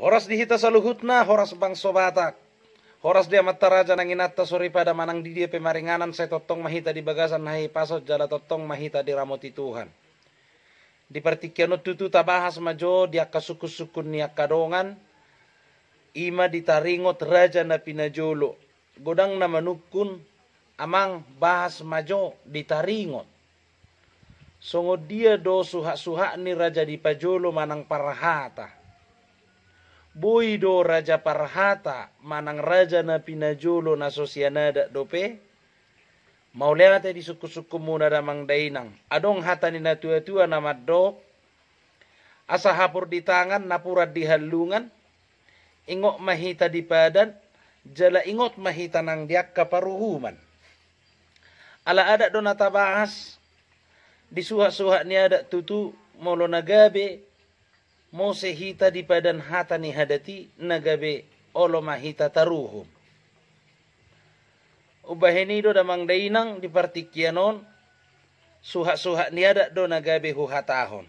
Horas dihita saluhutna, horas bang sobatak. Horas dia mata raja nanginata suri pada manang di dia pemaringanan saya totong mahita di bagasan hai pasot jala totong mahita di ramoti Tuhan. Di pertikiano tutu tabahas majo dia kasuku-sukun nia kadongan. Ima ditaringot raja na pinajolo. Godang na manukun amang bahas majo ditaringot. Songo dia do suha-suha ni raja di pajolo manang parahata Boido Raja Parhata manang Raja na pinajulo na sosyanada dope. Maulera tayo di suku-suku muna damang dainang. Adong hata ni na tua-tua na maddo. Asa hapur di tangan, napurad di halungan. Ingok mahita di padan. Jala ingot mahita nang diak kaparuhuman. Ala ada do tabahas, Di suha-suha ni ada tutu molo nagabe. gabi mose hita di padan hatani hadati nagabe oloma hita taruhum ubaheni do damang dainang di partikianon suha-suha niada do nagabe huhatahon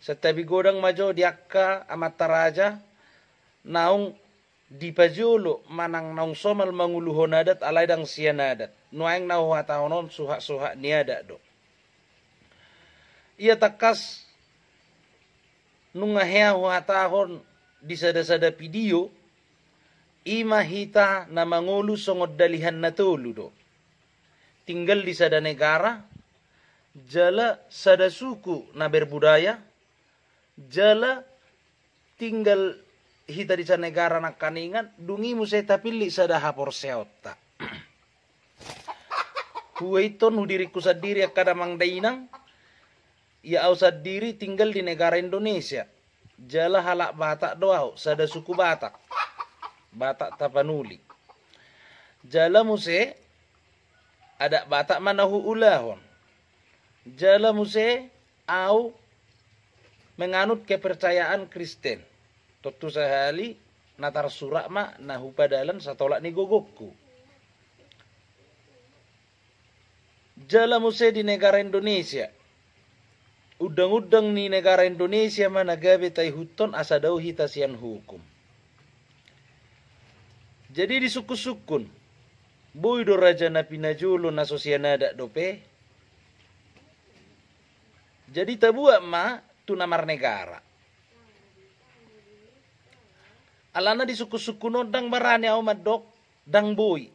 setabi godang majo diakka amat taraja naung dipajulu manang naung somal dang alaidang sianadat nuang nahuhatahonon suha-suha niada do ia takas nunga heahu hatahon di sada-sada video ima hita na mangolu songod dalihan na tolu do tinggal di sada negara jala sada suku na berbudaya jala tinggal hita di sada negara na kaningan dungi musai pilih sada hapor seota huaiton hudiriku sadiri akada dainang ya au diri tinggal di negara Indonesia jala halak batak doau sada suku batak batak tapanuli jala muse ada batak manahu ulahon jala muse au menganut kepercayaan Kristen Tutu sehali natar surak ma nahu padalan satolak ni gogokku jala muse di negara Indonesia Udang-udang ni negara Indonesia mana gabe tai hutton huton asadau hitasian hukum. Jadi di suku-sukun boy do raja pinajulu na sosiana dak dope. Jadi tabua ma tu tunamar negara. Alana di suku-suku nodang barani au madok dang boy.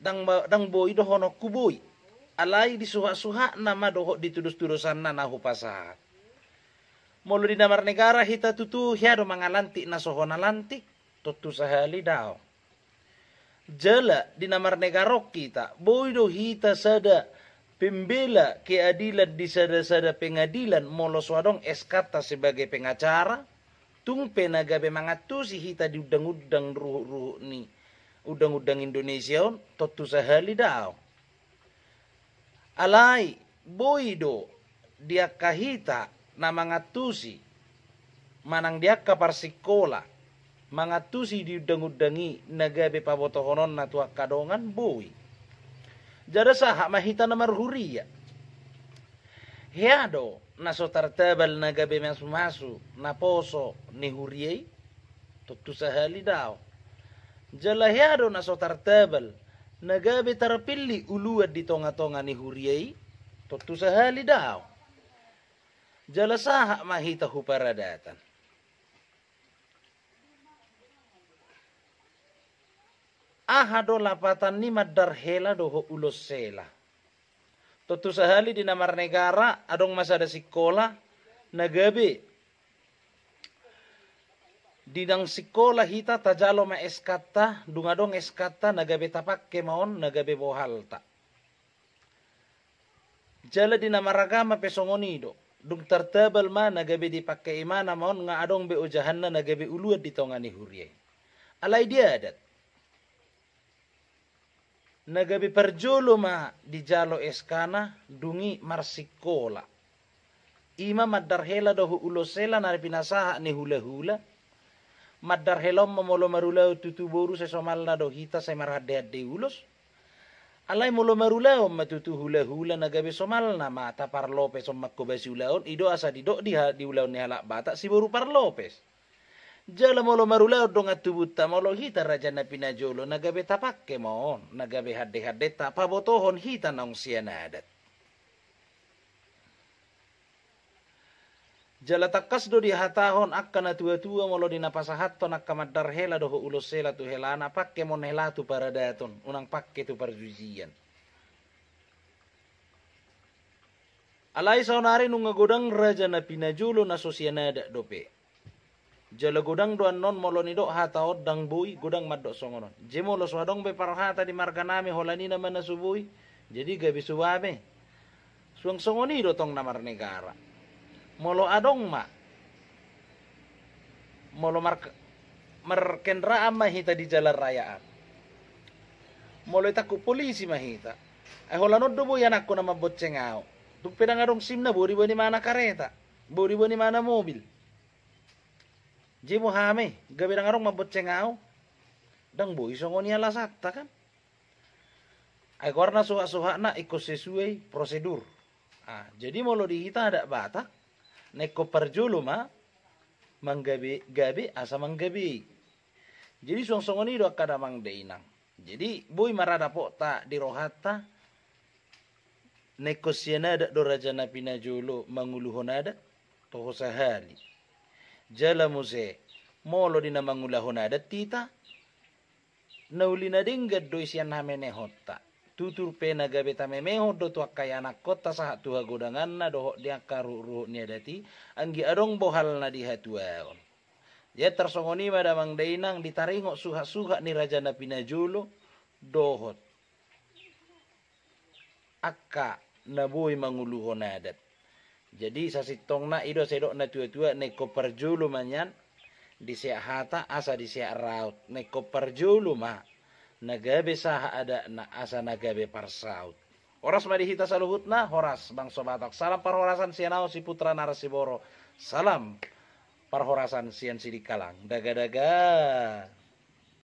Dang dang boy do hono kuboi alai di suha nama dohok ditudus-tudusan nana pasah. Mulu di damar negara hita tutu hiado mangalantik nasohona lantik tutu sahali dao. Jala di namar negara kita boido hita sada pembela keadilan di sada-sada pengadilan molo swadong eskata sebagai pengacara tung penaga si hita di udang-udang ruh-ruh ni udang-udang Indonesia totu sahali dao alai boido dia kahita na mangatusi manang dia kaparsikola mangatusi di dengudangi nagabe pabotohonon na tua kadongan boi jada saha mahita ya. na marhuria heado na nega be masu masu na poso ni huriei totu sahali jala heado na sotartabal naga betar pilli uluat di tonga-tonga ni huriai totu sahali dao jala saha mahita huparadatan do lapatan ni madar hela doho ulos sela totu sahali di namar negara adong masada sikola nagabe di Nang sekolah hita tajalo ma eskata dong eskata nagabe tapak kemaon nagabe bohal ta jala di nama ragama pesongoni do dung tertebel ma nagabe dipakai imana maon nga adong be ujahanna nagabe uluat di tongani huriye alai dia adat nagabe perjolo ma di jalo eskana dungi marsikola ima madarhela dohu ulosela naripinasaha ni hula hula Madarhelom helom mamolo marulao tutuboru se dohita do hita se maradde ade ulos alai molo marulao matutu hula hula na gabe na mata parlopes om makobasi ulaon ido asa dido di di ulaon ni halak bata si boru parlopes jala molo marulao donga tubutta molo hita raja na pinajolo na gabe tapakke naga na gabe hade tapa botohon hita nong adat. Jalata kasdo di hatahon akkana tua-tua molo di napasahatton akkamat darhela doho ulosela tu helana pakke mon hela tu paradaton unang pakke tu para parjujian. Alai saunari nunga godang raja na pinajulo na sosianada dope. Jala godang doan non molo nido hataot dang bui godang madok songonon. Jemo lo swadong be parhata di nami holani mana subui. Jadi gabi suwabe. Suang songoni do tong namar negara molo adong ma molo mark merkendra mahita di jalan rayaan molo itaku polisi mahita eh holanod dobo yan ya nama mabotseng ao tupi na nga sim na buri ba mana kareta buri ba mana mobil jemu hame, gabe na adong mabot ao dang boy so niya lasat kan Aku warna suha-suha na ikut sesuai prosedur ah, jadi mau lo dihita ada bata neko perjulu ma manggabi gabi asa manggabi jadi song ini dua kada mang deinang jadi boy marada po ta di rohata neko doraja napi pina julu manguluhonada toho sahali jala muse molo dina ada tita naulina dengga doisian hamene hota tutur pena gabe tame meho do tua kayana kota sah tua godangan na doho dia karu ruh niadati anggi adong bohal na diha tua ya tersongoni pada mang dainang ditaringok suha suha ni raja na pinajulu dohot akka nabui na adat. jadi sasitong na ido sedok na tua tua neko perjulu manyan di disiak hata asa di disiak raut neko perjulu mah Naga besah ada na asa nagabe parsaut. Horas Oras hita saluhutna, horas bang sobatak. Salam parhorasan sianau si putra narasiboro. Salam parhorasan sian sidikalang. Daga-daga.